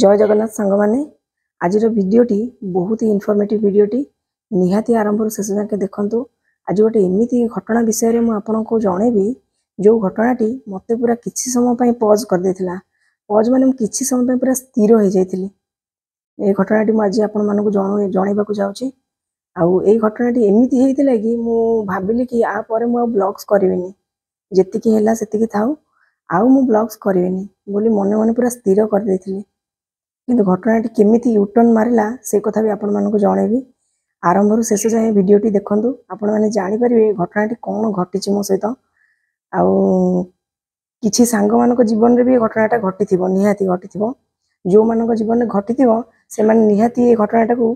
জয় জগন্নাথ ସାଙ୍ଗମାନେ ଆଜିର ଭିଡ଼ିଓଟି ବହୁତ ହି ଇନଫର୍ମେଟିଭ୍ ଭିଡ଼ିଓଟି ନିହାତି ଆରମ୍ଭରୁ ଶେଷ ଯାକେ ଦେଖନ୍ତୁ ଆଜି ଗୋଟେ ଏମିତି ଘଟଣା ବିଷୟରେ ମୁଁ ଆପଣଙ୍କୁ ଜଣେଇବି ଯେଉଁ ଘଟଣାଟି ମୋତେ ପୁରା କିଛି ସମୟ ପାଇଁ ପଜ୍ କରିଦେଇଥିଲା ପଜ୍ ମାନେ ମୁଁ କିଛି ସମୟ ପାଇଁ ପୁରା ସ୍ଥିର ହୋଇଯାଇଥିଲି ଏ ଘଟଣାଟି ମୁଁ ଆଜି ଆପଣମାନଙ୍କୁ ଜଣେଇବାକୁ ଯାଉଛି ଆଉ ଏଇ ଘଟଣାଟି ଏମିତି ହେଇଥିଲା କି ମୁଁ ଭାବିଲି କି ଆ ପରେ ମୁଁ ଆଉ ବ୍ଲଗ୍ସ କରିବିନି ଯେତିକି ହେଲା ସେତିକି ଥାଉ ଆଉ ମୁଁ ବ୍ଲଗ୍ସ କରିବିନି ବୋଲି ମନେ ମନେ ପୁରା ସ୍ଥିର କରିଦେଇଥିଲି କିନ୍ତୁ ଘଟଣାଟି କେମିତି ୟୁଟର୍ଣ୍ଣ ମାରିଲା ସେ କଥା ବି ଆପଣମାନଙ୍କୁ ଜଣେଇବି ଆରମ୍ଭରୁ ଶେଷ ଯାଏଁ ଭିଡ଼ିଓଟି ଦେଖନ୍ତୁ ଆପଣମାନେ ଜାଣିପାରିବେ ଘଟଣାଟି କ'ଣ ଘଟିଛି ମୋ ସହିତ ଆଉ କିଛି ସାଙ୍ଗମାନଙ୍କ ଜୀବନରେ ବି ଏ ଘଟଣାଟା ଘଟିଥିବ ନିହାତି ଘଟିଥିବ ଯେଉଁମାନଙ୍କ ଜୀବନରେ ଘଟିଥିବ ସେମାନେ ନିହାତି ଏ ଘଟଣାଟାକୁ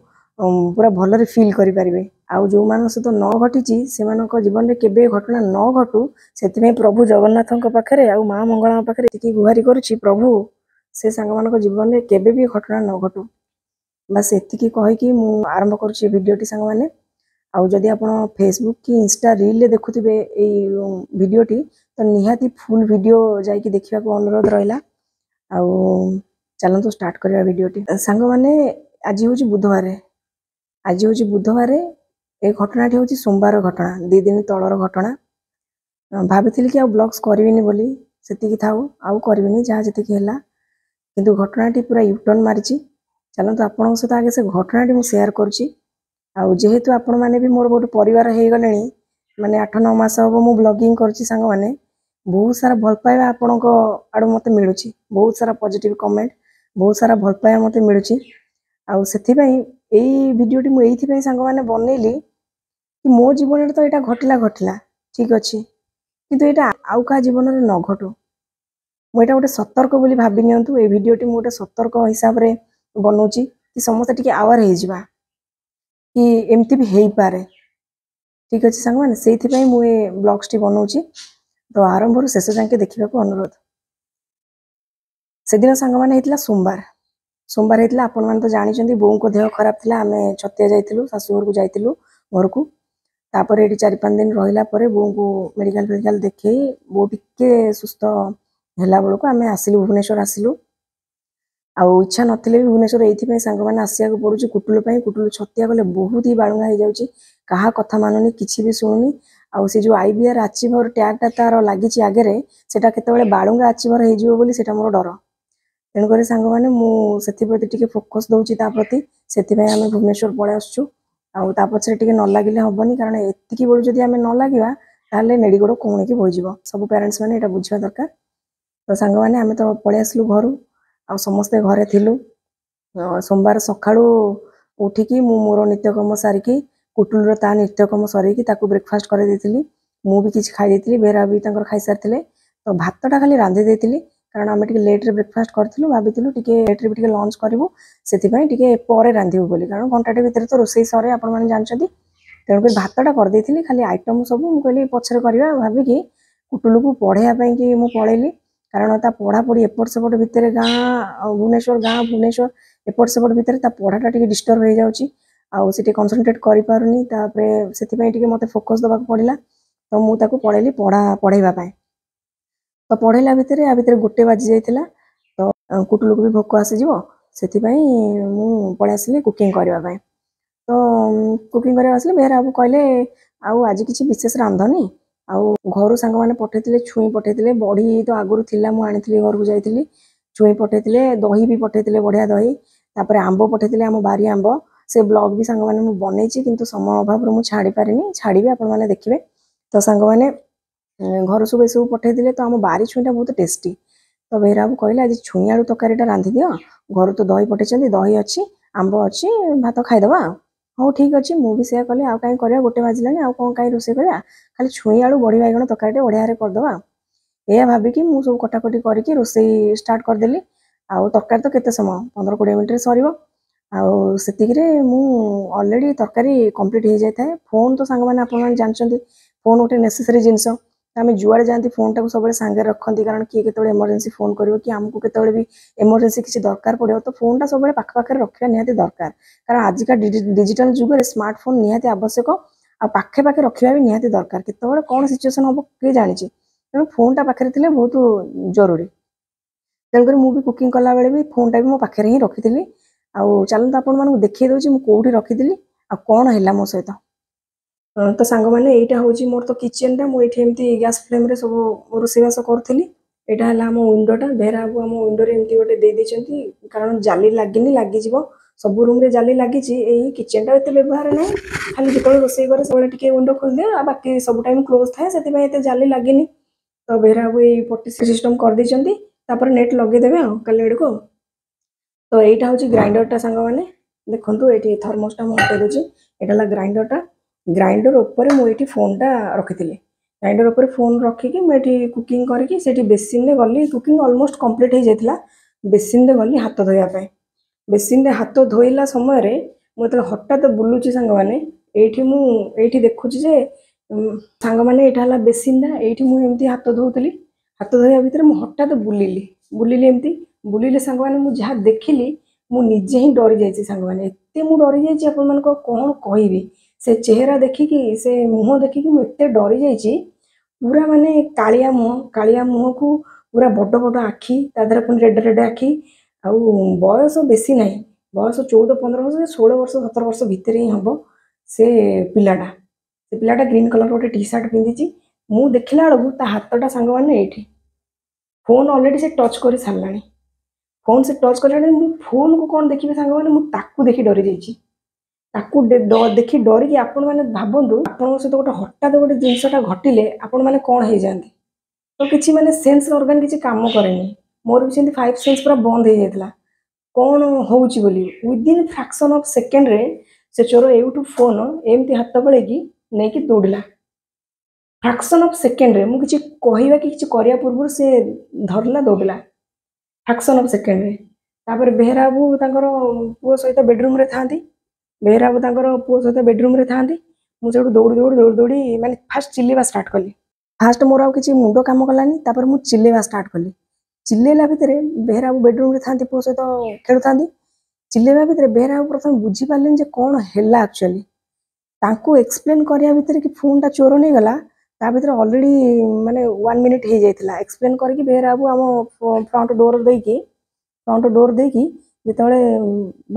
ପୁରା ଭଲରେ ଫିଲ୍ କରିପାରିବେ ଆଉ ଯେଉଁମାନଙ୍କ ସହିତ ନ ଘଟିଛି ସେମାନଙ୍କ ଜୀବନରେ କେବେ ଘଟଣା ନ ଘଟୁ ସେଥିପାଇଁ ପ୍ରଭୁ ଜଗନ୍ନାଥଙ୍କ ପାଖରେ ଆଉ ମା ମଙ୍ଗଳାଙ୍କ ପାଖରେ ଏତିକି ଗୁହାରି କରୁଛି ପ୍ରଭୁ ସେ ସାଙ୍ଗମାନଙ୍କ ଜୀବନରେ କେବେ ବି ଘଟଣା ନ ଘଟୁ ବାସ୍ ଏତିକି କହିକି ମୁଁ ଆରମ୍ଭ କରୁଛି ଭିଡ଼ିଓଟି ସାଙ୍ଗମାନେ ଆଉ ଯଦି ଆପଣ ଫେସବୁକ୍ କି ଇନଷ୍ଟା ରିଲ୍ରେ ଦେଖୁଥିବେ ଏଇ ଭିଡ଼ିଓଟି ତ ନିହାତି ଫୁଲ୍ ଭିଡ଼ିଓ ଯାଇକି ଦେଖିବାକୁ ଅନୁରୋଧ ରହିଲା ଆଉ ଚାଲନ୍ତୁ ଷ୍ଟାର୍ଟ କରିବା ଭିଡ଼ିଓଟି ସାଙ୍ଗମାନେ ଆଜି ହେଉଛି ବୁଧବାର ଆଜି ହେଉଛି ବୁଧବାର ଏ ଘଟଣାଟି ହେଉଛି ସୋମବାର ଘଟଣା ଦୁଇ ଦିନ ତଳର ଘଟଣା ଭାବିଥିଲି କି ଆଉ ବ୍ଲଗ୍ସ କରିବିନି ବୋଲି ସେତିକି ଥାଉ ଆଉ କରିବିନି ଯାହା ଯେତିକି ହେଲା কিন্তু ঘটনাটি পুরা ইউটর্ন মারিছি ଚାଲନ୍ତୁ ଆପଣଙ୍କ ସହିତ ଆଗେ ସେ ଘଟଣାଟି ମୁଁ ସେୟାର କରୁଛି ଆଉ ଯେହେତୁ ଆପଣମାନେ ବି ମୋର ଗୋଟେ ପରିବାର ହେଇଗଲେଣି ମାନେ ଆଠ ନଅ ମାସ ହେବ ମୁଁ ବ୍ଲଗିଂ କରୁଛି ସାଙ୍ଗମାନେ ବହୁତ ସାରା ଭଲ ପାଇବା ଆପଣଙ୍କ ଆଡ଼ୁ ମୋତେ ମିଳୁଛି ବହୁତ ସାରା ପଜିଟିଭ୍ କମେଣ୍ଟ ବହୁତ ସାରା ଭଲ ପାଇବା ମୋତେ ମିଳୁଛି ଆଉ ସେଥିପାଇଁ ଏଇ ଭିଡ଼ିଓଟି ମୁଁ ଏଇଥିପାଇଁ ସାଙ୍ଗମାନେ ବନେଇଲି କି ମୋ ଜୀବନରେ ତ ଏଇଟା ଘଟିଲା ଘଟିଲା ଠିକ୍ ଅଛି କିନ୍ତୁ ଏଇଟା ଆଉ କାହା ଜୀବନରେ ନ ଘଟୁ मुझे गोटे सतर्क बोली भाभी निडियोटी मुझे सतर्क हिसाब से बनाऊँगी कि समस्ते टी आवेर हो जा कि एमती भी हो पाए ठीक अच्छे सांग मैंने से ब्लग्स टी बनाऊँ तो आरंभ रु शेष जाके देखा अनुरोध से दिन सांग सोमवार सोमवार आपण मैंने तो जानते बो को देह खराब था आम छतिया जाइलु शाशुघर को जाइलु घर को तापर ये चार पाँच दिन रहा बो को मेडिकल फेडिकाल देखे बो टे सुस्थ ହେଲାବେଳକୁ ଆମେ ଆସିଲୁ ଭୁବନେଶ୍ୱର ଆସିଲୁ ଆଉ ଇଚ୍ଛା ନଥିଲେ ବି ଭୁବନେଶ୍ୱର ଏଇଥିପାଇଁ ସାଙ୍ଗମାନେ ଆସିବାକୁ ପଡ଼ୁଛି କୁଟୁଲ ପାଇଁ କୁଟୁଲ ଛତିଆ ଗଲେ ବହୁତ ହି ବାଳୁଙ୍ଗା ହେଇଯାଉଛି କାହା କଥା ମାନୁନି କିଛି ବି ଶୁଣୁନି ଆଉ ସେ ଯେଉଁ ଆଇ ବି ଆର୍ ଆଚିଭର ଟ୍ୟାଗ୍ଟା ତାର ଲାଗିଛି ଆଗରେ ସେଇଟା କେତେବେଳେ ବାଳୁଙ୍ଗା ଆଚିଭର ହେଇଯିବ ବୋଲି ସେଇଟା ମୋର ଡର ତେଣୁକରି ସାଙ୍ଗମାନେ ମୁଁ ସେଥିପ୍ରତି ଟିକେ ଫୋକସ୍ ଦେଉଛି ତା ପ୍ରତି ସେଥିପାଇଁ ଆମେ ଭୁବନେଶ୍ୱର ପଳେଇ ଆସୁଛୁ ଆଉ ତା ପଛରେ ଟିକେ ନ ଲାଗିଲେ ହବନି କାରଣ ଏତିକି ବେଳୁ ଯଦି ଆମେ ନ ଲାଗିବା ତାହେଲେ ନେଡ଼ିଗୋଡ଼ କହୁଣିକି ବୋଇଯିବ ସବୁ ପ୍ୟାରେଣ୍ଟସ୍ ମାନେ ଏଇଟା ବୁଝିବା ଦରକାର ତ ସାଙ୍ଗମାନେ ଆମେ ତ ପଳେଇ ଆସିଲୁ ଘରୁ ଆଉ ସମସ୍ତେ ଘରେ ଥିଲୁ ସୋମବାର ସକାଳୁ ଉଠିକି ମୁଁ ମୋର ନିତ୍ୟକର୍ମ ସାରିକି କୁଟୁଲର ତା ନିତ୍ୟକର୍ମ ସରିକି ତାକୁ ବ୍ରେକଫାଷ୍ଟ କରାଇ ଦେଇଥିଲି ମୁଁ ବି କିଛି ଖାଇ ଦେଇଥିଲି ବେହେରା ବି ତାଙ୍କର ଖାଇସାରିଥିଲେ ତ ଭାତଟା ଖାଲି ରାନ୍ଧି ଦେଇଥିଲି କାରଣ ଆମେ ଟିକେ ଲେଟ୍ରେ ବ୍ରେକଫାଷ୍ଟ କରିଥିଲୁ ଭାବିଥିଲୁ ଟିକେ ଲେଟ୍ରେ ବି ଟିକେ ଲଞ୍ଚ କରିବୁ ସେଥିପାଇଁ ଟିକେ ପରେ ରାନ୍ଧିବୁ ବୋଲି କାରଣ ଘଣ୍ଟାଟେ ଭିତରେ ତ ରୋଷେଇ ସରେ ଆପଣମାନେ ଜାଣିଛନ୍ତି ତେଣୁକରି ଭାତଟା କରିଦେଇଥିଲି ଖାଲି ଆଇଟମ୍ ସବୁ ମୁଁ କହିଲି ପଛରେ କରିବା ଭାବିକି କୁଟୁଲୁକୁ ପଢ଼େଇବା ପାଇଁକି ମୁଁ ପଳେଇଲି କାରଣ ତା ପଢ଼ାପଢ଼ି ଏପଟ ସେପଟ ଭିତରେ ଗାଁ ଭୁବନେଶ୍ୱର ଗାଁ ଭୁବନେଶ୍ୱର ଏପଟ ସେପଟ ଭିତରେ ତା ପଢ଼ାଟା ଟିକେ ଡିଷ୍ଟର୍ବ ହେଇଯାଉଛି ଆଉ ସେ ଟିକେ କନସନ୍ଟ୍ରେଟ୍ କରିପାରୁନି ତାପରେ ସେଥିପାଇଁ ଟିକେ ମୋତେ ଫୋକସ୍ ଦେବାକୁ ପଡ଼ିଲା ତ ମୁଁ ତାକୁ ପଢ଼େଇଲି ପଢ଼ା ପଢ଼େଇବା ପାଇଁ ତ ପଢ଼େଇଲା ଭିତରେ ଆ ଭିତରେ ଗୋଟେ ବାଜି ଯାଇଥିଲା ତ କୁଟୁଲୁକୁ ବି ଭୋକ ଆସିଯିବ ସେଥିପାଇଁ ମୁଁ ପଳେଇ ଆସିଲି କୁକିଂ କରିବା ପାଇଁ ତ କୁକିଂ କରିବାକୁ ଆସିଲି ବେହେରା ବାବୁ କହିଲେ ଆଉ ଆଜି କିଛି ବିଶେଷ ରାନ୍ଧନି ଆଉ ଘରୁ ସାଙ୍ଗମାନେ ପଠେଇଥିଲେ ଛୁଇଁ ପଠେଇଥିଲେ ବଢି ତ ଆଗରୁ ଥିଲା ମୁଁ ଆଣିଥିଲି ଘରକୁ ଯାଇଥିଲି ଛୁଇଁ ପଠେଇଥିଲେ ଦହି ବି ପଠେଇଥିଲେ ବଢିଆ ଦହି ତାପରେ ଆମ୍ବ ପଠେଇଥିଲେ ଆମ ବାରି ଆମ୍ବ ସେ ବ୍ଲଗ୍ ବି ସାଙ୍ଗମାନେ ମୁଁ ବନେଇଛି କିନ୍ତୁ ସମୟ ଅଭାବରୁ ମୁଁ ଛାଡ଼ିପାରିନି ଛାଡ଼ିବି ଆପଣମାନେ ଦେଖିବେ ତ ସାଙ୍ଗମାନେ ଘର ସବୁ ଏସବୁ ପଠେଇଥିଲେ ତ ଆମ ବାରି ଛୁଇଁଟା ବହୁତ ଟେଷ୍ଟି ତ ବେହେରାବୁ କହିଲେ ଆଜି ଛୁଇଁ ଆଳୁ ତରକାରୀଟା ରାନ୍ଧିଦିଅ ଘରୁ ତ ଦହି ପଠେଇଛନ୍ତି ଦହି ଅଛି ଆମ୍ବ ଅଛି ଭାତ ଖାଇଦେବା ଆଉ ହଉ ଠିକ୍ ଅଛି ମୁଁ ବି ସେୟା କଲେ ଆଉ କାଇଁ କରିବା ଗୋଟେ ବାଜିଲାଣି ଆଉ କ'ଣ କାଇଁ ରୋଷେଇ କରିବା ଖାଲି ଛୁଇଁ ଆଳୁ ବଡ଼ି ବାଇଗଣ ତରକାରୀଟେ ବଢ଼ିଆରେ କରିଦେବା ଏଇଆ ଭାବିକି ମୁଁ ସବୁ କଟାକଟି କରିକି ରୋଷେଇ ଷ୍ଟାର୍ଟ କରିଦେଲି ଆଉ ତରକାରୀ ତ କେତେ ସମୟ ପନ୍ଦର କୋଡ଼ିଏ ମିନିଟ୍ରେ ସରିବ ଆଉ ସେତିକିରେ ମୁଁ ଅଲରେଡ଼ି ତରକାରୀ କମ୍ପ୍ଲିଟ୍ ହେଇଯାଇଥାଏ ଫୋନ୍ ତ ସାଙ୍ଗମାନେ ଆପଣମାନେ ଜାଣିଛନ୍ତି ଫୋନ୍ ଗୋଟେ ନେସେସରୀ ଜିନିଷ ଆମେ ଯୁଆଡ଼େ ଯାଆନ୍ତି ଫୋନ୍ଟାକୁ ସବୁବେଳେ ସାଙ୍ଗରେ ରଖନ୍ତି କାରଣ କିଏ କେତେବେଳେ ଏମର୍ଜେନ୍ସି ଫୋନ୍ କରିବ କି ଆମକୁ କେତେବେଳେ ବି ଏମର୍ଜେନ୍ସି କିଛି ଦରକାର ପଡ଼ିବ ତ ଫୋନ୍ଟା ସବୁବେଳେ ପାଖ ପାଖରେ ରଖିବା ନିହାତି ଦରକାର କାରଣ ଆଜିକା ଡିଜିଟାଲ ଯୁଗରେ ସ୍ମାର୍ଟଫୋନ୍ ନିହାତି ଆବଶ୍ୟକ ଆଉ ପାଖେ ପାଖେ ରଖିବା ବି ନିହାତି ଦରକାର କେତେବେଳେ କ'ଣ ସିଚୁଏସନ୍ ହେବ କିଏ ଜାଣିଛି ତେଣୁ ଫୋନ୍ଟା ପାଖରେ ଥିଲେ ବହୁତ ଜରୁରୀ ତେଣୁକରି ମୁଁ ବି କୁକିଂ କଲାବେଳେ ବି ଫୋନ୍ଟା ବି ମୋ ପାଖରେ ହିଁ ରଖିଥିଲି ଆଉ ଚାଲନ୍ତୁ ଆପଣମାନଙ୍କୁ ଦେଖେଇ ଦେଉଛି ମୁଁ କେଉଁଠି ରଖିଥିଲି ଆଉ କ'ଣ ହେଲା ମୋ ସହିତ तो सांग मैंने यहाँ हूँ मोर तो किचेन टाइम मुझे एम गैस फ्लेम सब रोषेवास करी यहाँ है आम विंडोटा बेहरा बाबू आम उडो एम गोटे देती कारण जाली लगे लग सब रूम्रे जाली लगी किचेन टाइम व्यवहार ना खाली जो रोसे कैसे खोल दिए बाकी सब टाइम क्लोज थाए से ये जाली लगे तो बेहरा बाबू ये पटी सिस्टम कर देखते नेट लगेदे कल आड़को तो यही हूँ ग्राइंडर टा सा देखो ये थर्मोसटा मुझे हटे दे ग्राइंडर टाइम ଗ୍ରାଇଣ୍ଡର ଉପରେ ମୁଁ ଏଇଠି ଫୋନ୍ଟା ରଖିଥିଲି ଗ୍ରାଇଣ୍ଡର ଉପରେ ଫୋନ୍ ରଖିକି ମୁଁ ଏଠି କୁକିଂ କରିକି ସେଠି ବେସିନ୍ରେ ଗଲି କୁକିଂ ଅଲମୋଷ୍ଟ କମ୍ପ୍ଲିଟ୍ ହେଇଯାଇଥିଲା ବେସିନ୍ରେ ଗଲି ହାତ ଧୋଇବା ପାଇଁ ବେସିନ୍ରେ ହାତ ଧୋଇଲା ସମୟରେ ମୁଁ ଯେତେବେଳେ ହଠାତ୍ ବୁଲୁଛି ସାଙ୍ଗମାନେ ଏଇଠି ମୁଁ ଏଇଠି ଦେଖୁଛି ଯେ ସାଙ୍ଗମାନେ ଏଇଟା ହେଲା ବେସିନ୍ଟା ଏଇଠି ମୁଁ ଏମିତି ହାତ ଧୋଉଥିଲି ହାତ ଧୋଇବା ଭିତରେ ମୁଁ ହଠାତ୍ ବୁଲିଲି ବୁଲିଲି ଏମିତି ବୁଲିଲେ ସାଙ୍ଗମାନେ ମୁଁ ଯାହା ଦେଖିଲି ମୁଁ ନିଜେ ହିଁ ଡରିଯାଇଛି ସାଙ୍ଗମାନେ ଏତେ ମୁଁ ଡରିଯାଇଛି ଯାଇଛି ଆପଣମାନଙ୍କ କ'ଣ କହିବି से चेहरा देखिकी से मुह देखिकी मुझे डरी जा पूरा मानने का मुह का मुह को पूरा बड़ बड़ आखि तर पुणी रेड रेड आखि आयस बेस ना बयस चौदह पंद्रह वर्ष षोह वर्ष सतर वर्ष भितर ही हम से पाटा से पाटा ग्रीन कलर गोटे टी सार्ट पिंधि मुझे देखला बेलू ता हाथा सांग मैंने ये फोन अलरेडी से टच कर सारा फोन से टच कर फोन को कौन देखिए सांग मैंने देखी डरी जाइए ତାକୁ ଦେଖି ଡରିକି ଆପଣମାନେ ଭାବନ୍ତୁ ଆପଣଙ୍କ ସହିତ ଗୋଟେ ହଠାତ୍ ଗୋଟେ ଜିନିଷଟା ଘଟିଲେ ଆପଣମାନେ କ'ଣ ହେଇଯାଆନ୍ତି ତ କିଛି ମାନେ ସେନ୍ସ ଅର୍ଗାନ କିଛି କାମ କରେନି ମୋର ବି ସେମିତି ଫାଇଭ୍ ସେନ୍ସ ପୁରା ବନ୍ଦ ହେଇଯାଇଥିଲା କ'ଣ ହେଉଛି ବୋଲି ୱିଦିନ୍ ଫ୍ରାକ୍ସନ୍ ଅଫ୍ ସେକେଣ୍ଡରେ ସେ ଚୋର ଏଇଠୁ ଫୋନ୍ ଏମିତି ହାତ ବଳେଇକି ନେଇକି ଦୌଡ଼ିଲା ଫ୍ରାକ୍ସନ୍ ଅଫ୍ ସେକେଣ୍ଡରେ ମୁଁ କିଛି କହିବା କି କିଛି କରିବା ପୂର୍ବରୁ ସେ ଧରିଲା ଦୌଡ଼ିଲା ଫ୍ରାକ୍ସନ୍ ଅଫ୍ ସେକେଣ୍ଡରେ ତାପରେ ବେହେରା ବାବୁ ତାଙ୍କର ପୁଅ ସହିତ ବେଡ଼ରୁମ୍ରେ ଥାନ୍ତି बेहरा बाबू पुओ सहित बेडरूम था मुझे दौड़ दौड़ दौड़ दौड़ी मैंने फास्ट चिलेवा स्टार्ट कली फास्ट मोर आ किसी मुंड कम कलानी तपर मुझे चिलेवा स्टार्ट कली चिले भितर बेहरा बाबू बेडरूम था पुओ सहित तो खेलु था चिलेवा भितर बेहरा प्रथम बुझी कौन है एक्चुअली एक्सप्लेन कराया भितर कि फोन टा चोर नहीं गला भितर अलरेडी मानते वन मिनिट हो जाता एक्सप्लेन करके बेहरा आम फ्रंट डोर दे कि फ्रंट डोर दे कि जिते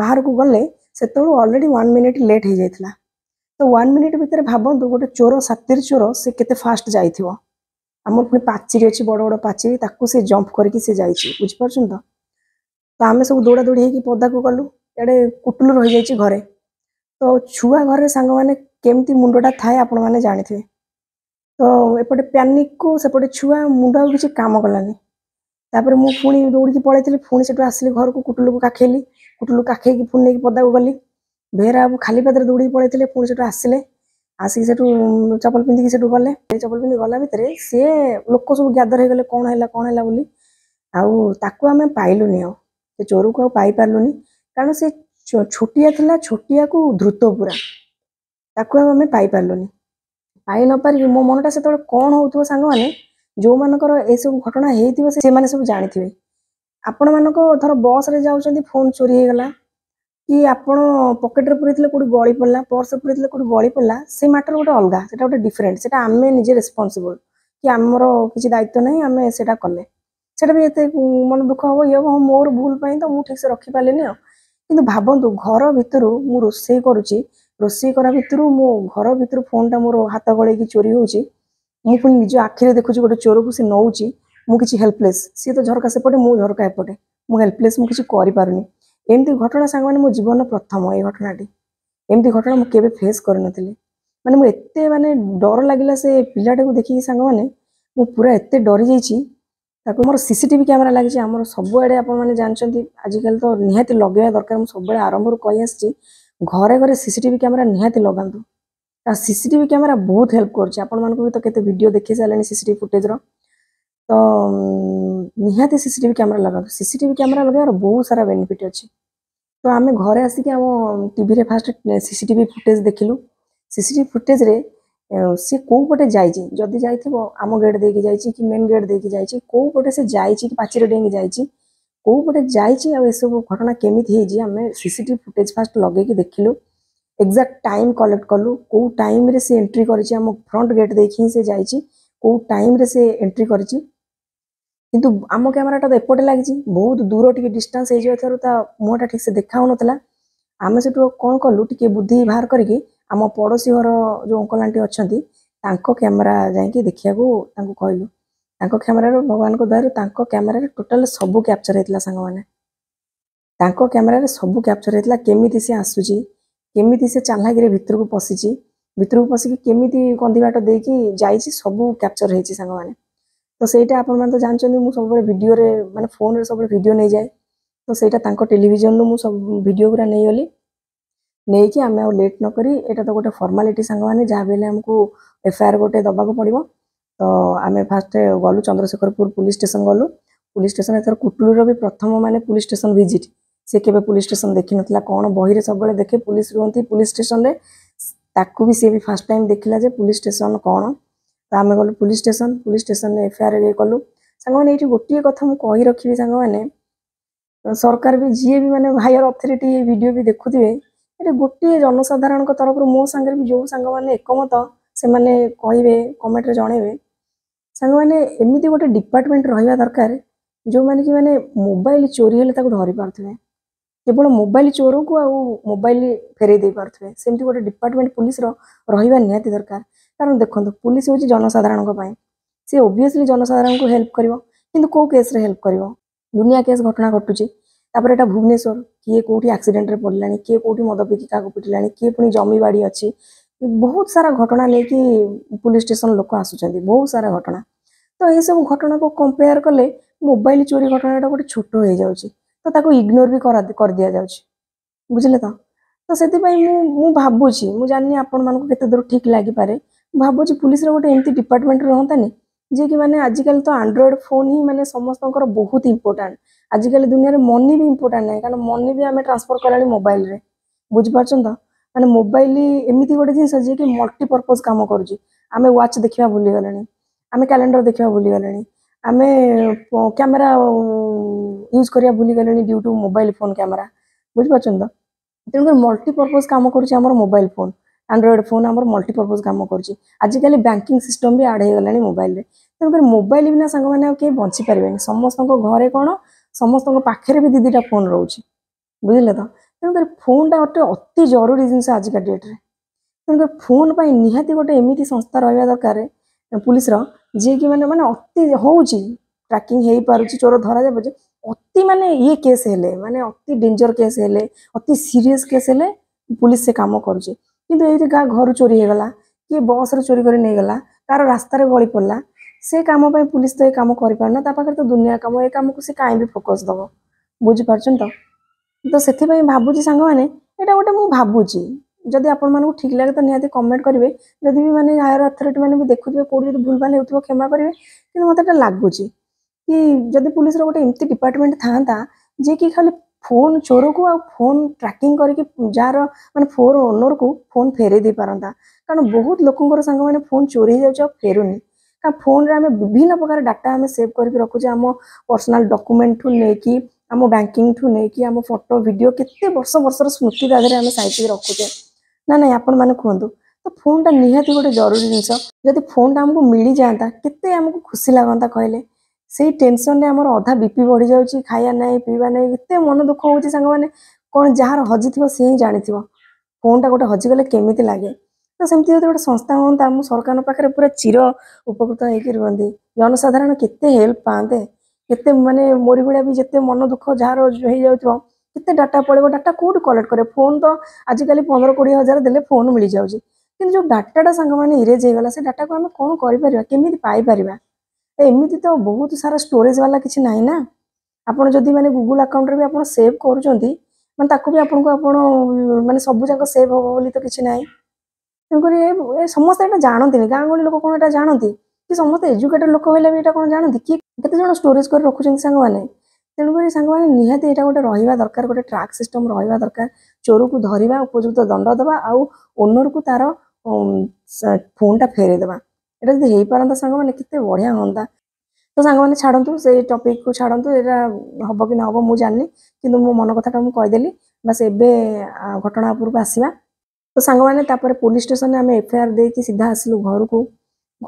बाहर को गले ସେତେବେଳୁ ଅଲରେଡ଼ି ୱାନ୍ ମିନିଟ୍ ଲେଟ୍ ହେଇଯାଇଥିଲା ତ ୱାନ୍ ମିନିଟ୍ ଭିତରେ ଭାବନ୍ତୁ ଗୋଟେ ଚୋର ସାତିର ଚୋର ସେ କେତେ ଫାଷ୍ଟ ଯାଇଥିବ ଆମର ପୁଣି ପାଚେରୀ ଅଛି ବଡ଼ ବଡ଼ ପାଚେରୀ ତାକୁ ସେ ଜମ୍ପ କରିକି ସେ ଯାଇଛି ବୁଝିପାରୁଛନ୍ତି ତ ତ ଆମେ ସବୁ ଦୌଡ଼ାଦୌଡ଼ି ହେଇକି ପଦାକୁ ଗଲୁ ଇଆଡ଼େ କୁଟୁଲୁ ରହିଯାଇଛି ଘରେ ତ ଛୁଆ ଘରେ ସାଙ୍ଗମାନେ କେମିତି ମୁଣ୍ଡଟା ଥାଏ ଆପଣମାନେ ଜାଣିଥିବେ ତ ଏପଟେ ପ୍ୟାନିକ୍କୁ ସେପଟେ ଛୁଆ ମୁଣ୍ଡ ଆଉ କିଛି କାମ କଲାନି ତାପରେ ମୁଁ ପୁଣି ଦୌଡ଼ିକି ପଳାଇଥିଲି ପୁଣି ସେଠୁ ଆସିଲି ଘରକୁ କୁଟୁଲୁକୁ କାଖେଇଲି कूटू काखे पुणी पदा को गली बेहरा बाबू खाली पदर दौड़ी पड़े थे पुणी सेठ आसिले आसिक चपल पिंधिक गले चपल पिंधि गला भितर सी लोक सब ग्यादर हो गले कौन है कौन है आम पाइलुन आ चोर को आईपारुनि कारण से छोटी छोटिया को द्रुत पूरा ताकूम पाइपारुनि पाई नपार मो मनटा से कौन हो जो मानक सब घटना होती है सब जानते ଆପଣମାନଙ୍କ ଧର ବସ୍ରେ ଯାଉଛନ୍ତି ଫୋନ୍ ଚୋରି ହେଇଗଲା କି ଆପଣ ପକେଟରେ ପୁରେଇଥିଲେ କେଉଁଠି ଗଳି ପଡ଼ିଲା ପର୍ସରେ ପୁରେଇଥିଲେ କେଉଁଠି ଗଳି ପଡ଼ିଲା ସେ ମ୍ୟାଟର ଗୋଟେ ଅଲଗା ସେଟା ଗୋଟେ ଡିଫରେଣ୍ଟ ସେଟା ଆମେ ନିଜେ ରେସ୍ପନ୍ସିବଲ୍ କି ଆମର କିଛି ଦାୟିତ୍ୱ ନାହିଁ ଆମେ ସେଟା କଲେ ସେଟା ବି ଏତେ ମନ ଦୁଃଖ ହବ ଇଏ ହବ ମୋର ଭୁଲ ପାଇଁ ତ ମୁଁ ଠିକ୍ସେ ରଖିପାରିଲିନି ଆଉ କିନ୍ତୁ ଭାବନ୍ତୁ ଘର ଭିତରୁ ମୁଁ ରୋଷେଇ କରୁଛି ରୋଷେଇ କରା ଭିତରୁ ମୋ ଘର ଭିତରୁ ଫୋନ୍ଟା ମୋର ହାତ ଗଳେଇକି ଚୋରି ହେଉଛି ମୁଁ ପୁଣି ନିଜ ଆଖିରେ ଦେଖୁଛି ଗୋଟେ ଚୋରକୁ ସେ ନେଉଛି ମୁଁ କିଛି ହେଲ୍ପଲେସ୍ ସିଏ ତ ଝରକା ସେପଟେ ମୁଁ ଝରକା ଏପଟେ ମୁଁ ହେଲ୍ପଲେସ୍ ମୁଁ କିଛି କରିପାରୁନି ଏମିତି ଘଟଣା ସାଙ୍ଗମାନେ ମୋ ଜୀବନର ପ୍ରଥମ ଏଇ ଘଟଣାଟି ଏମିତି ଘଟଣା ମୁଁ କେବେ ଫେସ୍ କରିନଥିଲି ମାନେ ମୁଁ ଏତେ ମାନେ ଡର ଲାଗିଲା ସେ ପିଲାଟାକୁ ଦେଖିକି ସାଙ୍ଗମାନେ ମୁଁ ପୁରା ଏତେ ଡରିଯାଇଛି ତାକୁ ମୋର ସିସିଟିଭି କ୍ୟାମେରା ଲାଗିଛି ଆମର ସବୁଆଡ଼େ ଆପଣମାନେ ଜାଣିଛନ୍ତି ଆଜିକାଲି ତ ନିହାତି ଲଗେଇବା ଦରକାର ମୁଁ ସବୁବେଳେ ଆରମ୍ଭରୁ କହିଆସିଛି ଆସିଛି ଘରେ ଘରେ ସିସିଟିଭି କ୍ୟାମେରା ନିହାତି ଲଗାନ୍ତୁ ତା ସିସିଟିଭି କ୍ୟାମେରା ବହୁତ ହେଲ୍ପ କରୁଛି ଆପଣମାନଙ୍କୁ ବି ତ କେତେ ଭିଡ଼ିଓ ଦେଖି ସାରିଲେଣି ସିସିଟିଭି ଫୁଟେଜର ତ ନିହାତି ସିସିଟିଭି କ୍ୟାମେରା ଲଗାନ୍ତୁ ସିସିଟିଭି କ୍ୟାମେରା ଲଗାଇବାର ବହୁତ ସାରା ବେନିଫିଟ୍ ଅଛି ତ ଆମେ ଘରେ ଆସିକି ଆମ ଟିଭିରେ ଫାଷ୍ଟ ସିସିଟିଭି ଫୁଟେଜ୍ ଦେଖିଲୁ ସିସିଟିଭି ଫୁଟେଜ୍ରେ ସେ କେଉଁ ପଟେ ଯାଇଛି ଯଦି ଯାଇଥିବ ଆମ ଗେଟ୍ ଦେଇକି ଯାଇଛି କି ମେନ୍ ଗେଟ୍ ଦେଇକି ଯାଇଛି କେଉଁ ପଟେ ସେ ଯାଇଛି କି ପାଚେରୀ ଡେଇଁକି ଯାଇଛି କେଉଁ ପଟେ ଯାଇଛି ଆଉ ଏସବୁ ଘଟଣା କେମିତି ହେଇଛି ଆମେ ସିସିଟିଭି ଫୁଟେଜ୍ ଫାଷ୍ଟ ଲଗେଇକି ଦେଖିଲୁ ଏକ୍ଜାକ୍ଟ ଟାଇମ୍ କଲେକ୍ଟ କଲୁ କେଉଁ ଟାଇମ୍ରେ ସେ ଏଣ୍ଟ୍ରି କରିଛି ଆମ ଫ୍ରଣ୍ଟ ଗେଟ୍ ଦେଇକି ହିଁ ସେ ଯାଇଛି କେଉଁ ଟାଇମ୍ରେ ସେ ଏଣ୍ଟ୍ରି କରିଛି କିନ୍ତୁ ଆମ କ୍ୟାମେରାଟା ତ ଏପଟେ ଲାଗିଛି ବହୁତ ଦୂର ଟିକେ ଡିଷ୍ଟାନ୍ସ ହେଇଯିବାଥିବାରୁ ତା ମୁହଁଟା ଠିକ୍ସେ ଦେଖା ହେଉନଥିଲା ଆମେ ସେଠୁ କ'ଣ କଲୁ ଟିକେ ବୁଦ୍ଧି ବାହାର କରିକି ଆମ ପଡ଼ୋଶୀ ଘର ଯେଉଁ ଅଙ୍କଲ ଆଣ୍ଟି ଅଛନ୍ତି ତାଙ୍କ କ୍ୟାମେରା ଯାଇକି ଦେଖିବାକୁ ତାଙ୍କୁ କହିଲୁ ତାଙ୍କ କ୍ୟାମେରାରୁ ଭଗବାନଙ୍କ ଦୟାରୁ ତାଙ୍କ କ୍ୟାମେରାରେ ଟୋଟାଲ୍ ସବୁ କ୍ୟାପଚର ହେଇଥିଲା ସାଙ୍ଗମାନେ ତାଙ୍କ କ୍ୟାମେରାରେ ସବୁ କ୍ୟାପଚର ହେଇଥିଲା କେମିତି ସେ ଆସୁଛି କେମିତି ସେ ଚାଲାକିରେ ଭିତରକୁ ପଶିଛି ଭିତରକୁ ପଶିକି କେମିତି କନ୍ଦି ବାଟ ଦେଇକି ଯାଇଛି ସବୁ କ୍ୟାପଚର ହେଇଛି ସାଙ୍ଗମାନେ ତ ସେଇଟା ଆପଣମାନେ ତ ଜାଣିଛନ୍ତି ମୁଁ ସବୁବେଳେ ଭିଡ଼ିଓରେ ମାନେ ଫୋନ୍ରେ ସବୁବେଳେ ଭିଡ଼ିଓ ନେଇଯାଏ ତ ସେଇଟା ତାଙ୍କ ଟେଲିଭିଜନରୁ ମୁଁ ସବୁ ଭିଡ଼ିଓ ଗୁରା ନେଇଗଲି ନେଇକି ଆମେ ଆଉ ଲେଟ୍ ନକରି ଏଇଟା ତ ଗୋଟେ ଫର୍ମାଲିଟି ସାଙ୍ଗମାନେ ଯାହା ବି ହେଲେ ଆମକୁ ଏଫଆଇଆର୍ ଗୋଟେ ଦେବାକୁ ପଡ଼ିବ ତ ଆମେ ଫାଷ୍ଟ ଗଲୁ ଚନ୍ଦ୍ରଶେଖରପୁର ପୁଲିସ୍ ଷ୍ଟେସନ୍ ଗଲୁ ପୁଲିସ୍ ଷ୍ଟେସନ୍ ଏଥର କୁଟୁଲୁର ବି ପ୍ରଥମ ମାନେ ପୁଲିସ୍ ଷ୍ଟେସନ୍ ଭିଜିଟ୍ ସେ କେବେ ପୁଲିସ୍ ଷ୍ଟେସନ୍ ଦେଖିନଥିଲା କ'ଣ ବହିରେ ସବୁବେଳେ ଦେଖେ ପୁଲିସ୍ ରୁହନ୍ତି ପୁଲିସ୍ ଷ୍ଟେସନ୍ରେ ତାକୁ ବି ସିଏ ବି ଫାର୍ଷ୍ଟ ଟାଇମ୍ ଦେଖିଲା ଯେ ପୁଲିସ୍ ଷ୍ଟେସନ୍ କ'ଣ तो आम गलु police station police station FIR ये कलु सांग गोटे कथ मुझे कही रखी सांग सरकार भी जी भी मैंने हायर अथरीटी भिड भी देखुए ये गोटे जनसाधारण तरफ मो सा भी जो सांग एकमत से मैंने कहे कमेट जनइबे सांग एमती गोटे डिपार्टमेंट रहा दरकार जो मैंने कि मैंने मोबाइल चोरी हेल्ले धरी पारे केवल मोबाइल चोर को आ मोबाइल फेरई दे सेमती गोटे डिपार्टमेंट पुलिस रहा निहाती दरकार कारण देखो पुलिस हूँ जनसाधारण सी ओभीयसली जनसाधारण को हेल्प कर कि कौ केस हेल्प कर दुनिया केस घटना घटू तापर एटा भुवनेश्वर किए कौटी आक्सीडेट में पड़ला किए कौटी मद पिकी का पिटला किए पुणी जमी बाड़ी अच्छी बहुत सारा घटना नहीं कि पुलिस स्टेसन लोक आसुच्च बहुत सारा घटना तो यह सब घटना को कंपेयर कले मोबाइल चोरी घटना गोटे छोट हो जाता इग्नोर भी कर दि जा बुझे तो तो से मुझे भावुँ मुझे जानी आपत दूर ठीक लगीपे ଭାବୁଛି ପୁଲିସର ଗୋଟେ ଏମିତି ଡିପାର୍ଟମେଣ୍ଟ ରହନ୍ତାନି ଯିଏକି ମାନେ ଆଜିକାଲି ତ ଆଣ୍ଡ୍ରଏଡ଼ ଫୋନ୍ ହିଁ ମାନେ ସମସ୍ତଙ୍କର ବହୁତ ଇମ୍ପୋର୍ଟାଣ୍ଟ ଆଜିକାଲି ଦୁନିଆରେ ମନି ବି ଇମ୍ପୋର୍ଟାଣ୍ଟ ନାହିଁ କାରଣ ମନି ବି ଆମେ ଟ୍ରାନ୍ସଫର କଲାଣି ମୋବାଇଲରେ ବୁଝିପାରୁଛନ୍ତି ତ ମାନେ ମୋବାଇଲ ଏମିତି ଗୋଟେ ଜିନିଷ ଯିଏକି ମଲ୍ଟିପର୍ପଜ୍ କାମ କରୁଛି ଆମେ ୱାଚ୍ ଦେଖିବା ଭୁଲିଗଲେଣି ଆମେ କ୍ୟାଲେଣ୍ଡର ଦେଖିବା ଭୁଲିଗଲେଣି ଆମେ କ୍ୟାମେରା ୟୁଜ୍ କରିବା ଭୁଲିଗଲେଣି due to mobile phone camera ବୁଝିପାରୁଛନ୍ତି ତ ତେଣୁକରି ମଲ୍ଟିପର୍ପଜ୍ କାମ କରୁଛି ଆମର ମୋବାଇଲ ଫୋନ୍ ଆଣ୍ଡ୍ରଏଡ଼୍ ଫୋନ୍ ଆମର ମଲ୍ଟିପର୍ପଜ୍ କାମ କରୁଛି ଆଜିକାଲି ବ୍ୟାଙ୍କିଂ ସିଷ୍ଟମ୍ ବି ଆଡ଼୍ ହେଇଗଲାଣି ମୋବାଇଲ୍ରେ ତେଣୁକରି ମୋବାଇଲ୍ ବିନା ସାଙ୍ଗମାନେ ଆଉ କେହି ବଞ୍ଚିପାରିବେନି ସମସ୍ତଙ୍କ ଘରେ କ'ଣ ସମସ୍ତଙ୍କ ପାଖରେ ବି ଦିଦିଟା ଫୋନ୍ ରହୁଛି ବୁଝିଲେ ତ ତେଣୁକରି ଫୋନ୍ଟା ଗୋଟେ ଅତି ଜରୁରୀ ଜିନିଷ ଆଜିକା ଡେଟ୍ରେ ତେଣୁକରି ଫୋନ୍ ପାଇଁ ନିହାତି ଗୋଟେ ଏମିତି ସଂସ୍ଥା ରହିବା ଦରକାର ପୁଲିସର ଯିଏକି ମାନେ ମାନେ ଅତି ହେଉଛି ଟ୍ରାକିଂ ହେଇପାରୁଛି ଚୋର ଧରାଯାଉଛି ଅତି ମାନେ ଇଏ କେସ୍ ହେଲେ ମାନେ ଅତି ଡେଞ୍ଜର କେସ୍ ହେଲେ ଅତି ସିରିୟସ୍ କେସ୍ ହେଲେ ପୁଲିସ ସେ କାମ କରୁଛି कि घर चोरी होगा किए बस चोरी कर नहींगला कार रास्त गली पड़ा से कम पुलिस तो ये कम कर तो दुनिया कम ये कम को कहीं भी फोकस दब बुझिपार तो से भाई सांग मैंने यहाँ गोटे मुझे भावुची जदि आप ठीक लगे तो निहत कमेंट करेंगे जदि भी मैंने हायर अथरीटी मैंने भी देखु कौटी जो भाई हो क्षमा करेंगे कि मतलब लगुच कि जदि पुलिस गोटे एमती डिपार्टमेंट था जी कि खाली ଫୋନ୍ ଚୋରକୁ ଆଉ ଫୋନ୍ ଟ୍ରାକିଂ କରିକି ଯାହାର ମାନେ ଫୋନ୍ ଓନରକୁ ଫୋନ୍ ଫେରେଇ ଦେଇପାରନ୍ତା କାରଣ ବହୁତ ଲୋକଙ୍କର ସାଙ୍ଗମାନେ ଫୋନ୍ ଚୋରି ହେଇଯାଉଛି ଆଉ ଫେରୁନି କାରଣ ଫୋନ୍ରେ ଆମେ ବିଭିନ୍ନ ପ୍ରକାର ଡାଟା ଆମେ ସେଭ୍ କରିକି ରଖୁଛେ ଆମ ପର୍ସନାଲ୍ ଡକୁମେଣ୍ଟଠୁ ନେଇକି ଆମ ବ୍ୟାଙ୍କିଂଠୁ ନେଇକି ଆମ ଫଟୋ ଭିଡ଼ିଓ କେତେ ବର୍ଷ ବର୍ଷର ସ୍ମୃତି ତା ଦେହରେ ଆମେ ସାଇତିକି ରଖୁଛେ ନା ନାଇଁ ଆପଣମାନେ କୁହନ୍ତୁ ତ ଫୋନ୍ଟା ନିହାତି ଗୋଟେ ଜରୁରୀ ଜିନିଷ ଯଦି ଫୋନ୍ଟା ଆମକୁ ମିଳିଯାଆନ୍ତା କେତେ ଆମକୁ ଖୁସି ଲାଗନ୍ତା କହିଲେ সেই ଟେନସନରେ ଆମର ଅଧା ବିପି ବଢ଼ିଯାଉଛି ଖାଇବା ନାହିଁ ପିଇବା ନାହିଁ ଏତେ ମନ ଦୁଃଖ ହେଉଛି ସାଙ୍ଗମାନେ କ'ଣ ଯାହାର ହଜିଥିବ ସେ ହିଁ ଜାଣିଥିବ ଫୋନ୍ଟା ଗୋଟେ ହଜିଗଲେ କେମିତି ଲାଗେ ତ ସେମିତି ଯଦି ଗୋଟେ ସଂସ୍ଥା ହୁଅନ୍ତା ଆମ ସରକାରଙ୍କ ପାଖରେ ପୁରା ଚିର ଉପକୃତ ହେଇକି ରୁହନ୍ତି ଜନସାଧାରଣ କେତେ ହେଲ୍ପ ପାଆନ୍ତେ କେତେ ମାନେ ମୋରି ଭଳିଆ ବି ଯେତେ ମନ ଦୁଃଖ ଯାହାର ହେଇଯାଉଥିବ କେତେ ଡାଟା ପଳେଇବ ଡାଟା କେଉଁଠୁ କଲେକ୍ଟ କରିବ ଫୋନ୍ ତ ଆଜିକାଲି ପନ୍ଦର କୋଡ଼ିଏ ହଜାର ଦେଲେ ଫୋନ୍ ମିଳିଯାଉଛି କିନ୍ତୁ ଯେଉଁ ଡାଟାଟା ସାଙ୍ଗମାନେ ଇରେଜ୍ ହେଇଗଲା ସେ ଡାଟାକୁ ଆମେ କ'ଣ କରିପାରିବା କେମିତି ପାଇପାରିବା एमती तो बहुत सारा स्टोरेज वाला किसी ना ना आपड़ जदि मैंने गुगुल आकाउंट भी आज सेव कर मैं भी आपन को आप मैंने सबूक सेव हे बोली तो किसी ना तेणुक समस्त ये जानते गाँग गली लोक कौन ये जानते कि समस्त एजुकेटेड लोक हेल्ला भी यहाँ कौन जानते किए कत स्टोरेज कर रखुच्च सांग मैंने तेणुक सांग मैंने निहाती गोटे रहा दरकार गोटे ट्राक सिस्टम रहा दरकार चोर को धरवा उपयुक्त दंड दवा आउ ओनर को तार फोन टा फेरेदेगा ଏଇଟା ଯଦି ହେଇପାରନ୍ତା ସାଙ୍ଗମାନେ କେତେ ବଢ଼ିଆ ହୁଅନ୍ତା ତ ସାଙ୍ଗମାନେ ଛାଡ଼ନ୍ତୁ ସେଇ ଟପିକ୍କୁ ଛାଡ଼ନ୍ତୁ ଏଇଟା ହବ କି ନ ହେବ ମୁଁ ଜାଣିନି କିନ୍ତୁ ମୋ ମନ କଥାଟା ମୁଁ କହିଦେଲି ବାସ୍ ଏବେ ଘଟଣା ଉପରକୁ ଆସିବା ତ ସାଙ୍ଗମାନେ ତାପରେ ପୋଲିସ୍ ଷ୍ଟେସନରେ ଆମେ ଏଫଆଇଆର୍ ଦେଇକି ସିଧା ଆସିଲୁ ଘରକୁ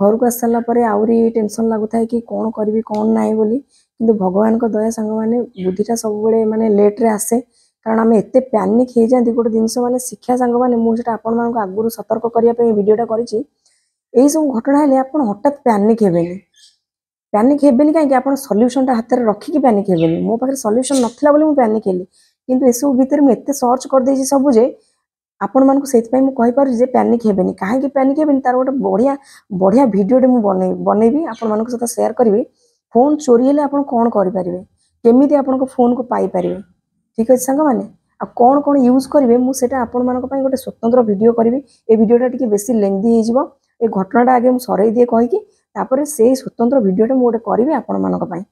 ଘରକୁ ଆସିସାରିଲା ପରେ ଆହୁରି ଟେନସନ୍ ଲାଗୁଥାଏ କି କ'ଣ କରିବି କ'ଣ ନାହିଁ ବୋଲି କିନ୍ତୁ ଭଗବାନଙ୍କ ଦୟା ସାଙ୍ଗମାନେ ବୁଦ୍ଧିଟା ସବୁବେଳେ ମାନେ ଲେଟ୍ରେ ଆସେ କାରଣ ଆମେ ଏତେ ପ୍ୟାନିକ୍ ହେଇଯାଆନ୍ତି ଗୋଟେ ଜିନିଷ ମାନେ ଶିକ୍ଷା ସାଙ୍ଗମାନେ ମୁଁ ସେଇଟା ଆପଣମାନଙ୍କୁ ଆଗରୁ ସତର୍କ କରିବା ପାଇଁ ଭିଡ଼ିଓଟା କରିଛି यही सब घटना है आप हटात पानिक हेनी पानिक हेनी कहीं सल्यूशनटा हाथ में रखिक पानिक हेनी मो पाखे सल्यूशन नाला मुझे पानिक हेली कि सब भितर मुझे सर्च करदे सबूजे आपण मैं से कहीपर जे पानिक हेनी कहीं पानिक हेनी तार गोटे बढ़िया बढ़िया भिडटे मुझे बन बनईबी आपण सहित सेयार करी फोन चोरी हेल्ले कौन करेंगे केमी आप फोन को पाई ठीक अच्छे सांग मैंने कौन कौन यूज करेंगे मुझे आपण मैं गोटे स्वतंत्र भिडियो करी ये भिडियोटा टी बेस लेंदी हो ଏ ଘଟଣାଟା ଆଗେ ମୁଁ ସରେଇ ଦିଏ କହିକି ତାପରେ ସେଇ ସ୍ୱତନ୍ତ୍ର ଭିଡ଼ିଓଟା ମୁଁ ଗୋଟେ କରିବି ଆପଣମାନଙ୍କ ପାଇଁ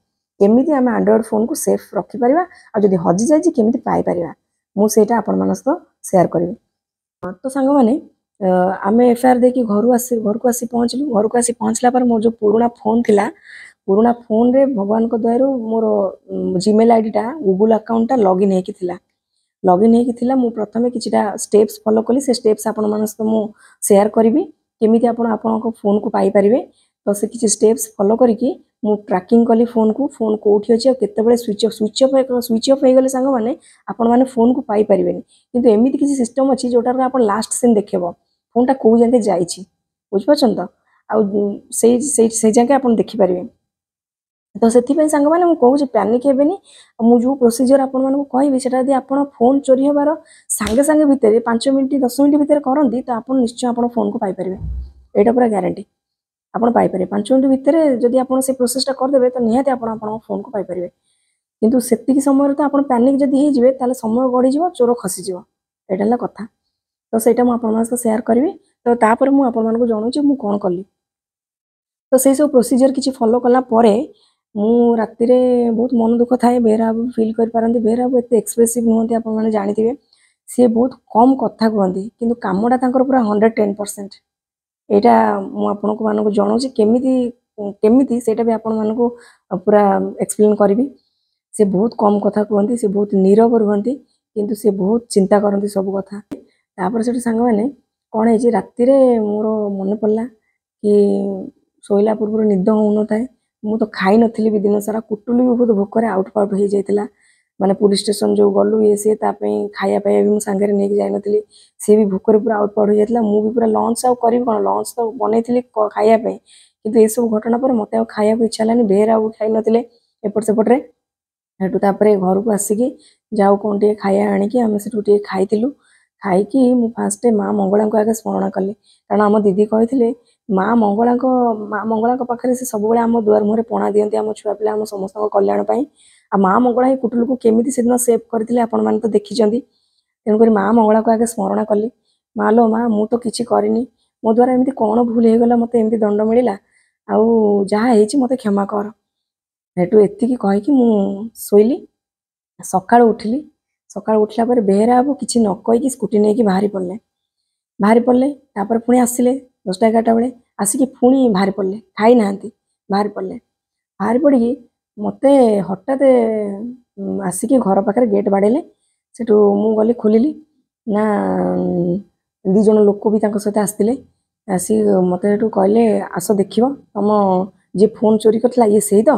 କେମିତି ଆମେ ଆଣ୍ଡ୍ରଏଡ଼୍ ଫୋନ୍କୁ ସେଫ୍ ରଖିପାରିବା ଆଉ ଯଦି ହଜିଯାଇଛି କେମିତି ପାଇପାରିବା ମୁଁ ସେଇଟା ଆପଣମାନଙ୍କ ସହ ସେୟାର କରିବି ତ ସାଙ୍ଗମାନେ ଆମେ ଏଫଆଇଆର୍ ଦେଇକି ଘରୁ ଆସି ଘରକୁ ଆସି ପହଞ୍ଚିଲୁ ଘରକୁ ଆସି ପହଞ୍ଚିଲା ପରେ ମୋର ଯେଉଁ ପୁରୁଣା ଫୋନ୍ ଥିଲା ପୁରୁଣା ଫୋନ୍ରେ ଭଗବାନଙ୍କ ଦୟାରୁ ମୋର ଜିମେଲ୍ ଆଇଡ଼ିଟା ଗୁଗୁଲ୍ ଆକାଉଣ୍ଟଟା ଲଗ୍ଇନ୍ ହେଇକି ଥିଲା ଲଗ୍ଇନ୍ ହେଇକି ଥିଲା ମୁଁ ପ୍ରଥମେ କିଛିଟା ଷ୍ଟେପ୍ସ ଫଲୋ କଲି ସେ ଷ୍ଟେପ୍ସ ଆପଣମାନଙ୍କ ସହିତ ମୁଁ ସେୟାର କରିବି केमी आप फोन को पाई तो से किसी स्टेप्स फलो करके मुझ ट्राकिंग कली फोन को फोन कौटी अच्छे के switch switch off switch off हो गले सांग मैंने फोन को पाई किमी किसी सिस्टम अच्छी जोटार आप लास्ट सीन देख फोनटा कौ जाए जाइए बुझ पार्थ आई जाके आप देखिपारे तो से सांग मैंने कहूँ पानिक हेनी मुझे प्रोसीजर आपको कहि से आप फोन चोरी हेरा सांगे सांगे भितर पांच मिनट दस मिनट भितर करती तो आप निश्चय आप फोन को पाइपर यहाँ पूरा ग्यारंटी आपर पांच मिनट भितर जदि आप प्रोसेसटा करदे तो निहत आप फोन को पाइपर कितु से समय तो आप पानिक जदि तेल समय गढ़ीज चोर खसीज यहाँ कथ तो सही मुझे सेयार करी तो मुझे जनाऊँ मुँ कौन कली तो से सब प्रोसीजर किसी फलो कला मु रात बहुत मन दुख था बेहरा फिल कर बेहरा बेहराबु एत एक्सप्रेसीव नुहत आपने जानते सी बहुत कम कथ कहते कि कमटा पूरा हंड्रेड टेन परसेंट यहाँ मुझे मानक जनाऊँ केमी से पूरा एक्सप्लेन करी से बहुत कम कथ कहते सी बहुत नीरव रुहत कि बहुत चिंता करती सब कथापर से सांग मैंने कौन है रातिर मोर मन पड़ा कि शोला पूर्व निद हो नए मुझे खाई नी भी दिन सारा कुटुल भी बहुत भोक आउट पाउट हो जाता मैंने पुलिस स्टेसन जो गलु ये सी ताप खाइबाइया भी मुझे नहीं जा नी सी भी भोक पूरा आउट पाउट हो जाता मुझ पूरा लंच आउ करी लंच तो बनई खाइबाई कि सब घटना पर मत खाया इच्छा लानी बेहर आगे खाई नी एपट सेपटे हेटूतापुर घर को आसिकी जाऊ कौन टे खा आम से खाई खाई मुझे फास्टे माँ मंगला को आगे स्मरण कली कम दीदी कही ମା ମଙ୍ଗଳାଙ୍କ ମା ମଙ୍ଗଳାଙ୍କ ପାଖରେ ସେ ସବୁବେଳେ ଆମ ଦୁଆର ମୁହଁରେ ପଣା ଦିଅନ୍ତି ଆମ ଛୁଆ ପିଲା ଆମ ସମସ୍ତଙ୍କ କଲ୍ୟାଣ ପାଇଁ ଆଉ ମା ମଙ୍ଗଳା ହିଁ କୁଟୁଲକୁ କେମିତି ସେଦିନ ସେଭ୍ କରିଥିଲେ ଆପଣମାନେ ତ ଦେଖିଛନ୍ତି ତେଣୁକରି ମା ମଙ୍ଗଳାକୁ ଆଗେ ସ୍ମରଣ କଲି ମା ଲୋ ମା ମୁଁ ତ କିଛି କରିନି ମୋ ଦ୍ୱାରା ଏମିତି କ'ଣ ଭୁଲ ହେଇଗଲା ମୋତେ ଏମିତି ଦଣ୍ଡ ମିଳିଲା ଆଉ ଯାହା ହେଇଛି ମୋତେ କ୍ଷମା କର ସେଠୁ ଏତିକି କହିକି ମୁଁ ଶୋଇଲି ସକାଳୁ ଉଠିଲି ସକାଳୁ ଉଠିଲା ପରେ ବେହେରା ହେବ କିଛି ନ କହିକି ସ୍କୁଟି ନେଇକି ବାହାରି ପଡ଼ିଲେ ବାହାରି ପଡ଼ିଲେ ତାପରେ ପୁଣି ଆସିଲେ ଦଶଟା ଏଗାରଟା ବେଳେ ଆସିକି ପୁଣି ବାହାରି ପଡ଼ିଲେ ଖାଇନାହାନ୍ତି ବାହାରି ପଡ଼ିଲେ ବାହାରି ପଡ଼ିକି ମୋତେ ହଠାତ୍ ଆସିକି ଘର ପାଖରେ ଗେଟ୍ ବାଡ଼େଇଲେ ସେଠୁ ମୁଁ ଗଲି ଖୋଲିଲି ନା ଦୁଇ ଜଣ ଲୋକ ବି ତାଙ୍କ ସହିତ ଆସିଥିଲେ ଆସି ମୋତେ ସେଠୁ କହିଲେ ଆସ ଦେଖିବ ତମ ଯିଏ ଫୋନ୍ ଚୋରି କରିଥିଲା ଇଏ ସେଇ ତ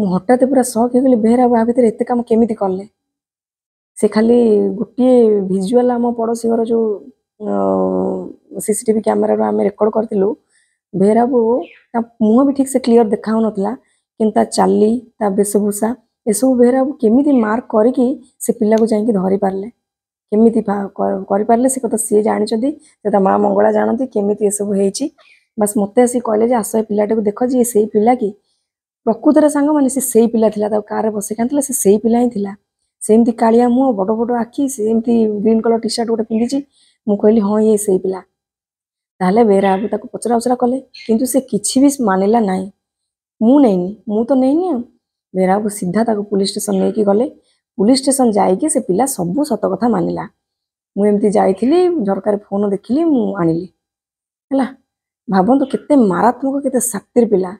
ମୁଁ ହଠାତ୍ ପୁରା ସକ୍ ହେଇଗଲି ବେହେରା ବା ଭିତରେ ଏତେ କାମ କେମିତି କଲେ ସେ ଖାଲି ଗୋଟିଏ ଭିଜୁଆଲ୍ ଆମ ପଡ଼ୋଶୀ ଘର ଯେଉଁ सीसीटीवी कैमरा रो आमे रेकर्ड करूँ भेराबू मुह भी ठीक से क्लीअर देखा ना कि चाली ता वेशभूषा यह सब भेराबू केमी मार्क करा को जारी पारे केमी करें से कथा सी जानते से माँ मंगला जानती केमी ये सबूत बास मत कहे आस ये पिलाटे देख जी से पिला कि प्रकृतर सांग मैंने से पिला था कार बसिक आनता से पिला ही सेमती कालिया मुँह बड़ बड़ आखि सेमती ग्रीन कलर टी सार्ट गोटे पिंधि ମୁଁ କହିଲି ହଁ ଇଏ ସେଇ ପିଲା ତାହେଲେ ବେହେରା ବାବୁ ତାକୁ ପଚରା ଉଚରା କଲେ କିନ୍ତୁ ସେ କିଛି ବି ମାନିଲା ନାହିଁ ମୁଁ ନେଇନି ମୁଁ ତ ନେଇନି ଆଉ ବେହେରା ବାବୁ ସିଧା ତାକୁ ପୋଲିସ୍ ଷ୍ଟେସନ୍ ନେଇକି ଗଲେ ପୋଲିସ୍ ଷ୍ଟେସନ୍ ଯାଇକି ସେ ପିଲା ସବୁ ସତ କଥା ମାନିଲା ମୁଁ ଏମିତି ଯାଇଥିଲି ଝରକାରେ ଫୋନ୍ ଦେଖିଲି ମୁଁ ଆଣିଲି ହେଲା ଭାବନ୍ତୁ କେତେ ମାରାତ୍ମକ କେତେ ଶାକ୍ତିର ପିଲା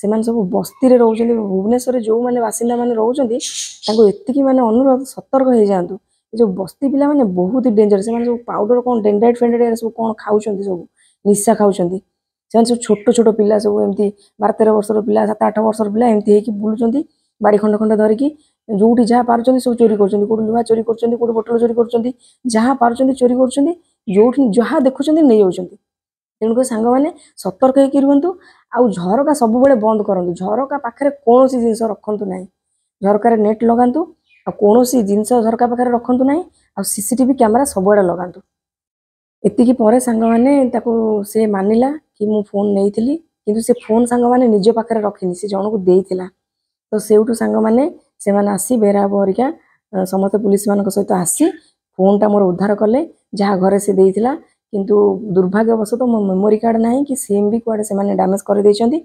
ସେମାନେ ସବୁ ବସ୍ତିରେ ରହୁଛନ୍ତି ଭୁବନେଶ୍ୱରରେ ଯେଉଁମାନେ ବାସିନ୍ଦାମାନେ ରହୁଛନ୍ତି ତାଙ୍କୁ ଏତିକି ମାନେ ଅନୁରୋଧ ସତର୍କ ହେଇଯାଆନ୍ତୁ जो ବସ୍ତି ପିଲାମାନେ ବହୁତ ଡେଞ୍ଜର ସେମାନେ ସବୁ ପାଉଡର କ'ଣ ଡେଣ୍ଡ୍ରାଇଟ୍ ଫେଣ୍ଡ୍ରାଇଟ୍ ସବୁ କ'ଣ ଖାଉଛନ୍ତି ସବୁ ନିଶା ଖାଉଛନ୍ତି ସେମାନେ ସବୁ ଛୋଟ ଛୋଟ ପିଲା ସବୁ ଏମିତି ବାର ତେର ବର୍ଷର ପିଲା ସାତ ଆଠ ବର୍ଷର ପିଲା ଏମିତି ହେଇକି ବୁଲୁଛନ୍ତି ବାଡ଼ି ଖଣ୍ଡ ଖଣ୍ଡ ଧରିକି ଯେଉଁଠି ଯାହା ପାରୁଛନ୍ତି ସବୁ ଚୋରି କରୁଛନ୍ତି କେଉଁଠି ଲୁହା ଚୋରି କରୁଛନ୍ତି କେଉଁଠି ବୋଟଲ ଚୋରି କରୁଛନ୍ତି ଯାହା ପାରୁଛନ୍ତି ଚୋରି କରୁଛନ୍ତି ଯେଉଁଠି ଯାହା ଦେଖୁଛନ୍ତି ନେଇଯାଉଛନ୍ତି ତେଣୁକରି ସାଙ୍ଗମାନେ ସତର୍କ ହେଇକି ରୁହନ୍ତୁ ଆଉ ଝରକା ସବୁବେଳେ ବନ୍ଦ କରନ୍ତୁ ଝରକା ପାଖରେ କୌଣସି ଜିନିଷ ରଖନ୍ତୁ ନାହିଁ ଝରକାରେ ନେଟ୍ ଲଗାନ୍ତୁ ଆଉ କୌଣସି ଜିନିଷ ଝରକା ପାଖରେ ରଖନ୍ତୁ ନାହିଁ ଆଉ ସି ସି ଟିଭି କ୍ୟାମେରା ସବୁଆଡ଼େ ଲଗାନ୍ତୁ ଏତିକି ପରେ ସାଙ୍ଗମାନେ ତାକୁ ସେ ମାନିଲା କି ମୁଁ ଫୋନ୍ ନେଇଥିଲି କିନ୍ତୁ ସେ ଫୋନ୍ ସାଙ୍ଗମାନେ ନିଜ ପାଖରେ ରଖିନି ସେ ଜଣଙ୍କୁ ଦେଇଥିଲା ତ ସେଇଠୁ ସାଙ୍ଗମାନେ ସେମାନେ ଆସି ବେହେରା ବହରିକା ସମସ୍ତେ ପୋଲିସମାନଙ୍କ ସହିତ ଆସି ଫୋନ୍ଟା ମୋର ଉଦ୍ଧାର କଲେ ଯାହା ଘରେ ସେ ଦେଇଥିଲା କିନ୍ତୁ ଦୁର୍ଭାଗ୍ୟବଶତଃ ମୋ ମେମୋରି କାର୍ଡ଼ ନାହିଁ କି ସିମ୍ ବି କୁଆଡ଼େ ସେମାନେ ଡ୍ୟାମେଜ୍ କରିଦେଇଛନ୍ତି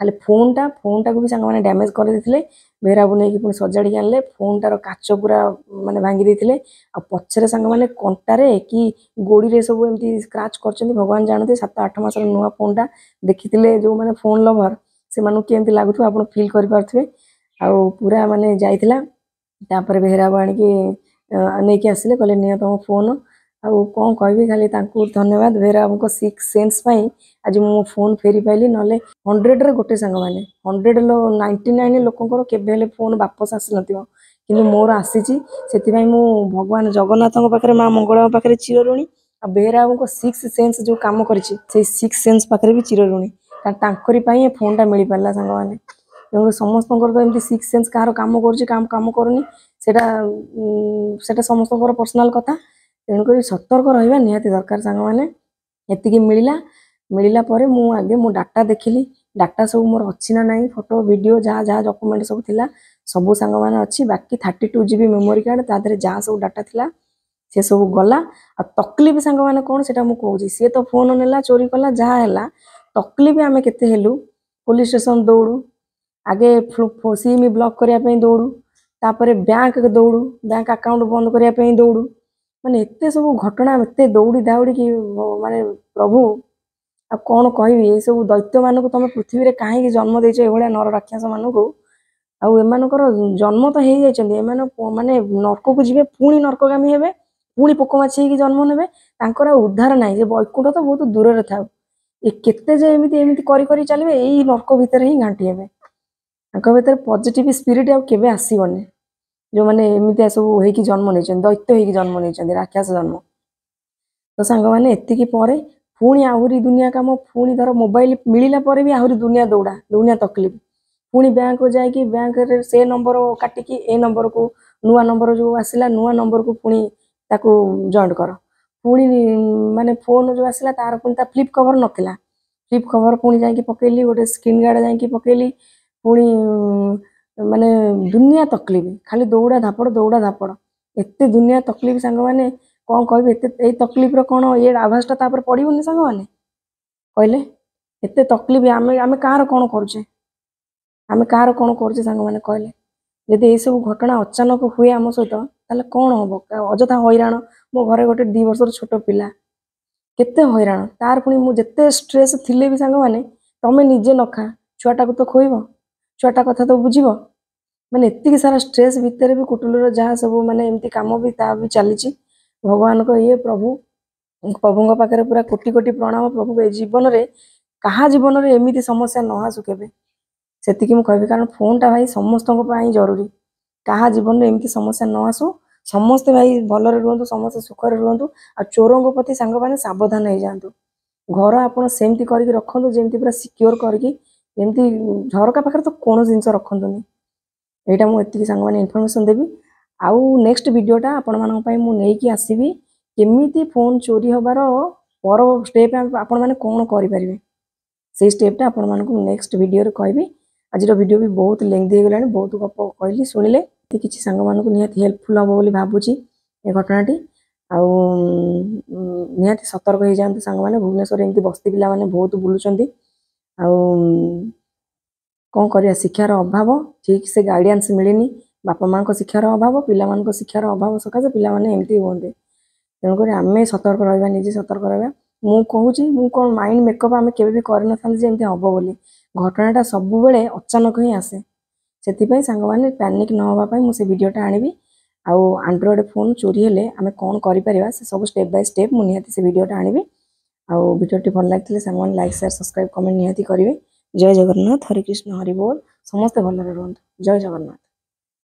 ଖାଲି ଫୋନ୍ଟା ଫୋନ୍ଟାକୁ ବି ସାଙ୍ଗମାନେ ଡ୍ୟାମେଜ୍ କରିଦେଇଥିଲେ ବେହେରାକୁ ନେଇକି ପୁଣି ସଜାଡ଼ିକି ଆଣିଲେ ଫୋନ୍ଟାର କାଚ ପୁରା ମାନେ ଭାଙ୍ଗି ଦେଇଥିଲେ ଆଉ ପଛରେ ସାଙ୍ଗମାନେ କଣ୍ଟାରେ କି ଗୋଡ଼ିରେ ସବୁ ଏମିତି ସ୍କ୍ରାଚ୍ କରିଛନ୍ତି ଭଗବାନ ଜାଣନ୍ତି ସାତ ଆଠ ମାସର ନୂଆ ଫୋନ୍ଟା ଦେଖିଥିଲେ ଯେଉଁମାନେ ଫୋନ୍ ଲଭର୍ ସେମାନଙ୍କୁ କେମିତି ଲାଗୁଥିବ ଆପଣ ଫିଲ୍ କରିପାରୁଥିବେ ଆଉ ପୁରା ମାନେ ଯାଇଥିଲା ତାପରେ ବେହେରାକୁ ଆଣିକି ନେଇକି ଆସିଲେ କହିଲେ ନିଅ ତୁମ ଫୋନ୍ ଆଉ କ'ଣ କହିବି ଖାଲି ତାଙ୍କୁ ଧନ୍ୟବାଦ ଭେରା ଆମଙ୍କ ସିକ୍ସ ସେନ୍ସ ପାଇଁ ଆଜି ମୁଁ ମୋ ଫୋନ୍ ଫେରି ପାଇଲି ନହେଲେ ହଣ୍ଡ୍ରେଡ଼ରେ ଗୋଟେ ସାଙ୍ଗମାନେ ହଣ୍ଡ୍ରେଡ଼ ନାଇଣ୍ଟି ନାଇନ୍ ଲୋକଙ୍କର କେବେ ହେଲେ ଫୋନ୍ ବାପସ ଆସିନଥିବ କିନ୍ତୁ ମୋର ଆସିଛି ସେଥିପାଇଁ ମୁଁ ଭଗବାନ ଜଗନ୍ନାଥଙ୍କ ପାଖରେ ମା ମଙ୍ଗଳାଙ୍କ ପାଖରେ ଚିରଋଣୀ ଆଉ ବେହେରା ବାବୁଙ୍କ ସିକ୍ସ ସେନ୍ସ ଯେଉଁ କାମ କରିଛି ସେଇ ସିକ୍ସ ସେନ୍ସ ପାଖରେ ବି ଚିରଋଣୀ କାରଣ ତାଙ୍କରି ପାଇଁ ଏ ଫୋନ୍ଟା ମିଳିପାରିଲା ସାଙ୍ଗମାନେ ତେଣୁ ସମସ୍ତଙ୍କର ତ ଏମିତି ସିକ୍ସ ସେନ୍ସ କାହାର କାମ କରୁଛି କାମ କାମ କରୁନି ସେଇଟା ସେଇଟା ସମସ୍ତଙ୍କର ପର୍ସନାଲ୍ କଥା ତେଣୁକରି ସତର୍କ ରହିବା ନିହାତି ଦରକାର ସାଙ୍ଗମାନେ ଏତିକି ମିଳିଲା ମିଳିଲା ପରେ ମୁଁ ଆଗେ ମୁଁ ଡାଟା ଦେଖିଲି ଡାଟା ସବୁ ମୋର ଅଛି ନା ନାହିଁ ଫଟୋ ଭିଡ଼ିଓ ଯାହା ଯାହା ଡକୁମେଣ୍ଟ ସବୁ ଥିଲା ସବୁ ସାଙ୍ଗମାନେ ଅଛି ବାକି thirty two GB memory card ତା ଦେହରେ ଯାହା ସବୁ ଡାଟା ଥିଲା ସେ ସବୁ ଗଲା ଆଉ ତକଲିଫ ସାଙ୍ଗମାନେ କ'ଣ ସେଇଟା ମୁଁ କହୁଛି ସିଏ ତ ଫୋନ୍ ନେଲା ଚୋରି କଲା ଯାହା ହେଲା ତକଲିଫ ଆମେ କେତେ ହେଲୁ ପୋଲିସ ଷ୍ଟେସନ ଦୌଡ଼ୁ ଆଗେ ସିମ୍ ବ୍ଲକ୍ କରିବା ପାଇଁ ଦୌଡ଼ୁ ତାପରେ ବ୍ୟାଙ୍କ ଦୌଡ଼ୁ ବ୍ୟାଙ୍କ ଆକାଉଣ୍ଟ ବନ୍ଦ କରିବା ପାଇଁ ଦୌଡ଼ୁ ମାନେ ଏତେ ସବୁ ଘଟଣା ଏତେ ଦୌଡ଼ି ଦାଉଡ଼ିକି ମାନେ ପ୍ରଭୁ ଆଉ କ'ଣ କହିବି ଏଇସବୁ ଦୈତ୍ୟମାନଙ୍କୁ ତୁମେ ପୃଥିବୀରେ କାହିଁକି ଜନ୍ମ ଦେଇଛ ଏଭଳିଆ ନର ଆଉ ଏମାନଙ୍କର ଜନ୍ମ ତ ହେଇଯାଇଛନ୍ତି ଏମାନେ ମାନେ ନର୍କକୁ ଯିବେ ପୁଣି ନର୍କଗାମୀ ହେବେ ପୁଣି ପୋକ ମାଛି ହେଇକି ଜନ୍ମ ନେବେ ତାଙ୍କର ଆଉ ଉଦ୍ଧାର ନାହିଁ ଯେ ବୈକୁଣ୍ଠ ତ ବହୁତ ଦୂରରେ ଥାଉ ଏ କେତେ ଯେ ଏମିତି ଏମିତି କରି କରି ଚାଲିବେ ଏଇ ନର୍କ ଭିତରେ ହିଁ ଘାଣ୍ଟି ହେବେ ତାଙ୍କ ଭିତରେ ପଜିଟିଭ୍ ସ୍ପିରିଟ୍ ଆଉ କେବେ ଆସିବନି जो मैंने एमती सब हो जन्म नहीं दैत्य हो जन्म नहीं राक्षस जन्म तो सांग मैंने ये पुणी आहरी दुनिया कम पुणी धर मोबाइल मिलला भी आहरी दुनिया दौड़ा दुनिया तकलीफ पुणी बैंक जाइक बैंक से नंबर काटिक ए नंबर को नुआ नंबर जो आसला नुआ नंबर को पुणी जॉन्ट कर पुणी मानने फोन जो आसला तार पुणा फ्लिप कवर नाला फ्लिप कवर पुणी जाइ पकेली गोटे स्क्रीन गार्ड जाइ पकेली पुणी ମାନେ ଦୁନିଆ ତକଲିଫ ଖାଲି ଦୌଡ଼ା ଧାପଡ଼ ଦୌଡ଼ା ଧାପଡ଼ ଏତେ ଦୁନିଆ ତକଲିଫ ସାଙ୍ଗମାନେ କ'ଣ କହିବେ ଏତେ ଏଇ ତକଲିଫର କ'ଣ ଏ ଆଭାସଟା ତାପରେ ପଡ଼ିବନି ସାଙ୍ଗମାନେ କହିଲେ ଏତେ ତକଲିଫ ଆମେ ଆମେ କାହାର କ'ଣ କରୁଛେ ଆମେ କାହାର କ'ଣ କରୁଛେ ସାଙ୍ଗମାନେ କହିଲେ ଯଦି ଏଇସବୁ ଘଟଣା ଅଚାନକ ହୁଏ ଆମ ସହିତ ତାହେଲେ କ'ଣ ହବ ଅଯଥା ହଇରାଣ ମୋ ଘରେ ଗୋଟେ ଦୁଇ ବର୍ଷର ଛୋଟ ପିଲା କେତେ ହଇରାଣ ତାର ପୁଣି ମୁଁ ଯେତେ ଷ୍ଟ୍ରେସ୍ ଥିଲେ ବି ସାଙ୍ଗମାନେ ତମେ ନିଜେ ନ ଖା ଛୁଆଟାକୁ ତ ଖୋଇବ ଛୁଆଟା କଥା ତ ବୁଝିବ ମାନେ ଏତିକି ସାରା ଷ୍ଟ୍ରେସ୍ ଭିତରେ ବି କୁଟୁଲର ଯାହା ସବୁ ମାନେ ଏମିତି କାମ ବି ତାହା ବି ଚାଲିଛି ଭଗବାନଙ୍କ ଇଏ ପ୍ରଭୁ ପ୍ରଭୁଙ୍କ ପାଖରେ ପୁରା କୋଟି କୋଟି ପ୍ରଣାମ ପ୍ରଭୁ ଏ ଜୀବନରେ କାହା ଜୀବନରେ ଏମିତି ସମସ୍ୟା ନ ଆସୁ କେବେ ସେତିକି ମୁଁ କହିବି କାରଣ ଫୋନ୍ଟା ଭାଇ ସମସ୍ତଙ୍କ ପାଇଁ ଜରୁରୀ କାହା ଜୀବନରେ ଏମିତି ସମସ୍ୟା ନ ଆସୁ ସମସ୍ତେ ଭାଇ ଭଲରେ ରୁହନ୍ତୁ ସମସ୍ତେ ସୁଖରେ ରୁହନ୍ତୁ ଆଉ ଚୋରଙ୍କ ପ୍ରତି ସାଙ୍ଗମାନେ ସାବଧାନ ହେଇଯାଆନ୍ତୁ ଘର ଆପଣ ସେମିତି କରିକି ରଖନ୍ତୁ ଯେମିତି ପୁରା ସିକ୍ୟୋର କରିକି ଏମିତି ଝରକା ପାଖରେ ତ କୌଣସି ଜିନିଷ ରଖନ୍ତୁନି ଏଇଟା ମୁଁ ଏତିକି ସାଙ୍ଗମାନେ ଇନଫର୍ମେସନ୍ ଦେବି ଆଉ ନେକ୍ସଟ ଭିଡ଼ିଓଟା ଆପଣମାନଙ୍କ ପାଇଁ ମୁଁ ନେଇକି ଆସିବି କେମିତି ଫୋନ୍ ଚୋରି ହେବାର ପର ଷ୍ଟେପ୍ ଆପଣମାନେ କ'ଣ କରିପାରିବେ ସେଇ ଷ୍ଟେପ୍ଟା ଆପଣମାନଙ୍କୁ ନେକ୍ସଟ ଭିଡ଼ିଓରେ କହିବି ଆଜିର ଭିଡ଼ିଓ ବି ବହୁତ ଲେନ୍ଦି ହେଇଗଲାଣି ବହୁତ ଗପ କହିଲି ଶୁଣିଲେ କିଛି ସାଙ୍ଗମାନଙ୍କୁ ନିହାତି ହେଲ୍ପଫୁଲ୍ ହେବ ବୋଲି ଭାବୁଛି ଏ ଘଟଣାଟି ଆଉ ନିହାତି ସତର୍କ ହେଇଯାଆନ୍ତୁ ସାଙ୍ଗମାନେ ଭୁବନେଶ୍ୱର ଏମିତି ବସ୍ତି ପିଲାମାନେ ବହୁତ ବୁଲୁଛନ୍ତି ଆଉ କ'ଣ କରିବା ଶିକ୍ଷାର ଅଭାବ ଠିକ୍ ସେ ଗାଇଡ଼ାନ୍ସ ମିଳିନି ବାପା ମାଆଙ୍କ ଶିକ୍ଷାର ଅଭାବ ପିଲାମାନଙ୍କ ଶିକ୍ଷାର ଅଭାବ ସକାଶେ ପିଲାମାନେ ଏମିତି ହୁଅନ୍ତି ତେଣୁକରି ଆମେ ସତର୍କ ରହିବା ନିଜେ ସତର୍କ ରହିବା ମୁଁ କହୁଛି ମୁଁ କ'ଣ ମାଇଣ୍ଡ ମେକଅପ୍ ଆମେ କେବେ ବି କରିନଥାନ୍ତି ଯେ ଏମିତି ହେବ ବୋଲି ଘଟଣାଟା ସବୁବେଳେ ଅଚାନକ ହିଁ ଆସେ ସେଥିପାଇଁ ସାଙ୍ଗମାନେ ପ୍ୟାନିକ୍ ନ ହେବା ପାଇଁ ମୁଁ ସେ ଭିଡ଼ିଓଟା ଆଣିବି ଆଉ ଆଣ୍ଡ୍ରଏଡ଼୍ ଫୋନ୍ ଚୋରି ହେଲେ ଆମେ କ'ଣ କରିପାରିବା ସେ ସବୁ ଷ୍ଟେପ୍ ବାଇ ଷ୍ଟେପ୍ ମୁଁ ନିହାତି ସେ ଭିଡ଼ିଓଟା ଆଣିବି ଆଉ ଭିଡ଼ିଓଟି ଭଲ ଲାଗିଥିଲେ ସାଙ୍ଗମାନେ ଲାଇକ୍ ସେୟାର ସବସ୍କ୍ରାଇବ୍ କମେଣ୍ଟ ନିହାତି କରିବେ ଜୟ ଜଗନ୍ନାଥ ହରିକୃଷ୍ଣ କୃଷ୍ଣ ସମସ୍ତେ ଭଲରେ ରୁହନ୍ତୁ ଜୟ ଜଗନ୍ନାଥ